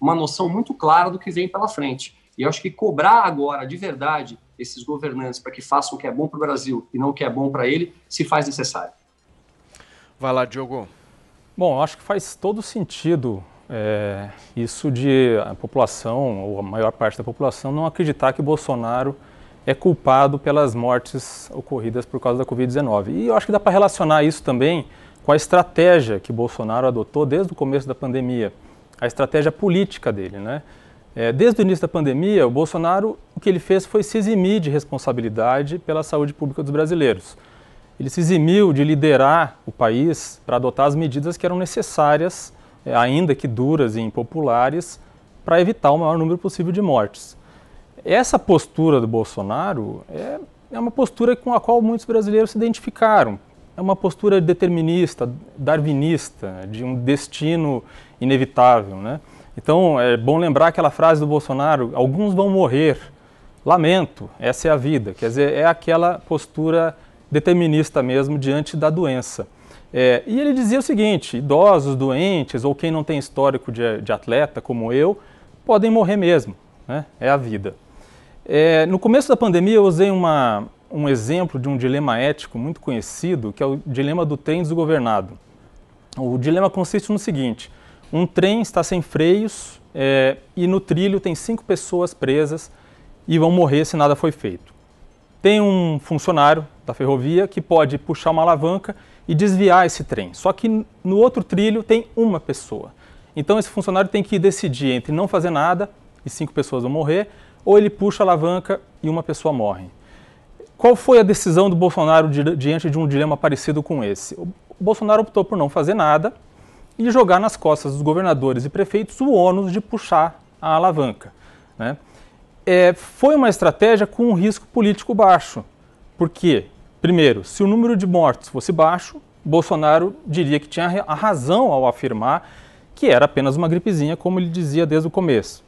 uma noção muito clara do que vem pela frente. E eu acho que cobrar agora, de verdade, esses governantes para que façam o que é bom para o Brasil e não o que é bom para ele, se faz necessário. Vai lá, Diogo. Bom, acho que faz todo sentido é, isso de a população, ou a maior parte da população, não acreditar que Bolsonaro é culpado pelas mortes ocorridas por causa da Covid-19. E eu acho que dá para relacionar isso também com a estratégia que Bolsonaro adotou desde o começo da pandemia a estratégia política dele. Né? É, desde o início da pandemia, o Bolsonaro, o que ele fez foi se eximir de responsabilidade pela saúde pública dos brasileiros. Ele se eximiu de liderar o país para adotar as medidas que eram necessárias, é, ainda que duras e impopulares, para evitar o maior número possível de mortes. Essa postura do Bolsonaro é, é uma postura com a qual muitos brasileiros se identificaram, é uma postura determinista, darwinista, de um destino inevitável, né? Então, é bom lembrar aquela frase do Bolsonaro, alguns vão morrer, lamento, essa é a vida. Quer dizer, é aquela postura determinista mesmo diante da doença. É, e ele dizia o seguinte, idosos, doentes ou quem não tem histórico de, de atleta, como eu, podem morrer mesmo, né? é a vida. É, no começo da pandemia eu usei uma, um exemplo de um dilema ético muito conhecido, que é o dilema do trem desgovernado. O dilema consiste no seguinte: um trem está sem freios é, e no trilho tem cinco pessoas presas e vão morrer se nada foi feito. Tem um funcionário da ferrovia que pode puxar uma alavanca e desviar esse trem, só que no outro trilho tem uma pessoa. Então esse funcionário tem que decidir entre não fazer nada e cinco pessoas vão morrer, ou ele puxa a alavanca e uma pessoa morre. Qual foi a decisão do Bolsonaro diante de um dilema parecido com esse? O Bolsonaro optou por não fazer nada e jogar nas costas dos governadores e prefeitos o ônus de puxar a alavanca. Né? É, foi uma estratégia com um risco político baixo, porque, primeiro, se o número de mortos fosse baixo, Bolsonaro diria que tinha a razão ao afirmar que era apenas uma gripezinha, como ele dizia desde o começo.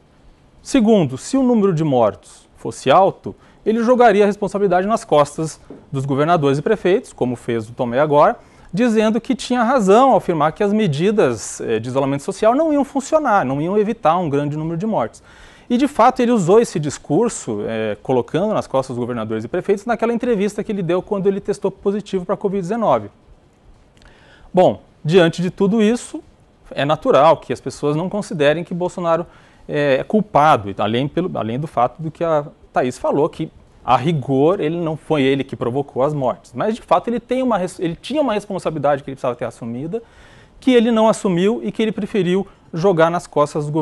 Segundo, se o número de mortos fosse alto, ele jogaria a responsabilidade nas costas dos governadores e prefeitos, como fez o Tomé agora, dizendo que tinha razão ao afirmar que as medidas eh, de isolamento social não iam funcionar, não iam evitar um grande número de mortes. E de fato ele usou esse discurso, é, colocando nas costas dos governadores e prefeitos, naquela entrevista que ele deu quando ele testou positivo para a Covid-19. Bom, diante de tudo isso, é natural que as pessoas não considerem que Bolsonaro eh, é, culpado, além, pelo, além do fato de que a Thaís falou que a rigor ele não foi ele que provocou as mortes, mas de fato ele, tem uma, ele tinha uma responsabilidade que ele precisava ter assumida, que ele não assumiu e que ele preferiu jogar nas costas do governo.